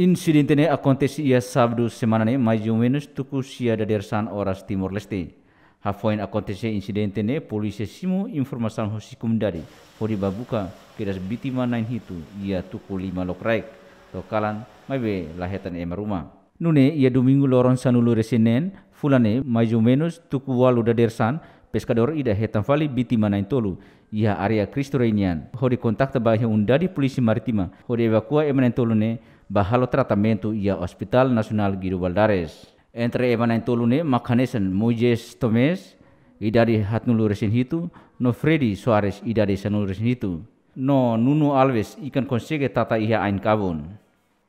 Insiden ini akontesi ia sabtu semana ini maju minus tuku sia da dersan horas Leste. Hafoin akontesi insiden ini polisi simu informasi hukum dari hori babuka kiras bitima nain hitu ia tuku lima lokraik tokalan maibe lahetan ema rumah. Nune ia minggu loron sanulu resinen. fulane maju minus tukul tuku walu dari dersan Peskador ida hetan fali bitima nain tolu ia area Kristo Reinian. Hori kontak bahia undadi polisi maritima hori evakua ema nain tolu ne bahalo tratamento ia Hospital Nasional Guido Valdares. Entre emanantolune makanesan mujes tomes idari resin hitu no Freddy Suarez idari resin hitu no Nuno Alves ikan konsege tata ia ain kabun.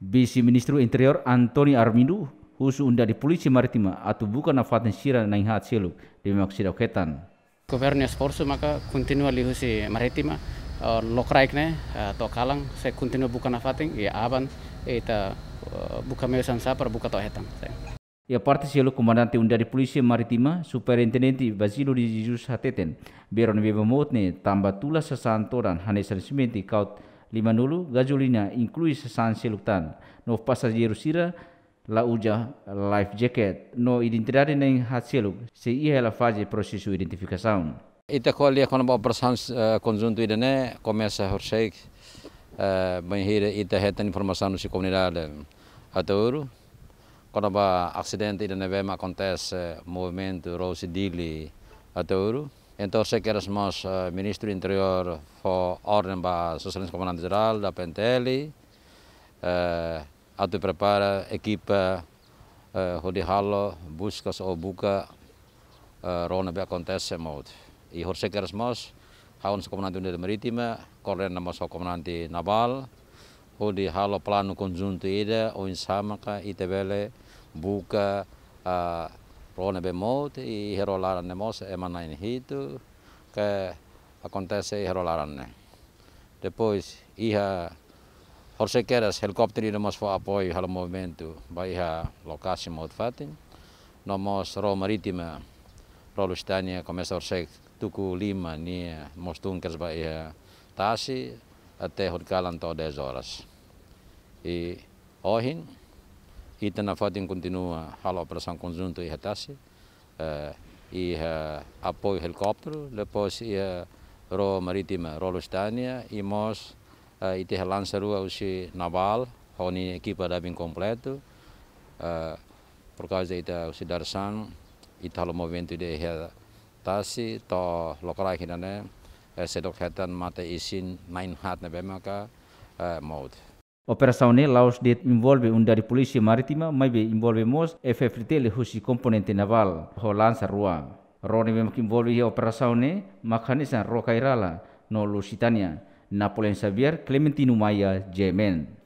Bisi Ministru Interior Antoni Armindu, husu unda di Polisi Maritima atau bukan afatin sira nang hat seluk di maksidak ketan. Governo esforço maka continua lihusi maritima lokraik eh, ne eh, to kalang se kontinu buka nafating ya aban eta eh, buka mesan sapar buka to hetam ia partisiolo comandante undari polisi maritima superintendenti Basilo di Jesus Hateten beron beba motne tamba tula sesantoran hanesan simenti kaut lima nulu gajolina inklui sesan seluktan no pasajero sira la uja life jacket no identidade nem hatseluk se ia ela faz processo identificação Ita ko lia kona operação operasan conjunto eh, ida ne começa a horsei eh, bem hira ita heta informação si comunidade atauru kona ba acidente ida ne vem acontece eh, movimento rosi dili atauru então se que mas ministro interior for ordem ba socialista comandante geral da Penteli atu prepara equipa uh, hodi halo buscas ou buca rona be acontece é mode i horsekers mos haon sokomnanti unde maritima Koren namo sokomnanti naval hodi halo plano conjunto ida o insamaka itebele buka a rona bemot i herolaran nemos emanain hito ke akontese i herolaran depois iha horsequeras helicóptero iremos for apoio ao movimento vai iha locação modfatin nomos ro marítima ro Lusitânia começa a Tuku Lima, nia Mostunkas vai a Tashi, até Hurkalan to 10 horas. E Ohin, Itanafatin continua a operação conjunta e a Tashi, uh, e uh, apoio helicóptero, depois ia Ro Marítima, Ro Lustania, e nós uh, e te lançarua naval, onde a equipa da bem completo, por causa da cidadã, e tal movimento de tasi to lokra ne sedok hetan mate isin nine hat ne bemaka mode. ne Laos det involve unda di polisi marítima, be involve mos FFT le husi komponente naval, lansa Rua. be makin que hi a ne makhanisan rokairala no Lusitânia. Napoleon Xavier, Clementino Maya, Jemen.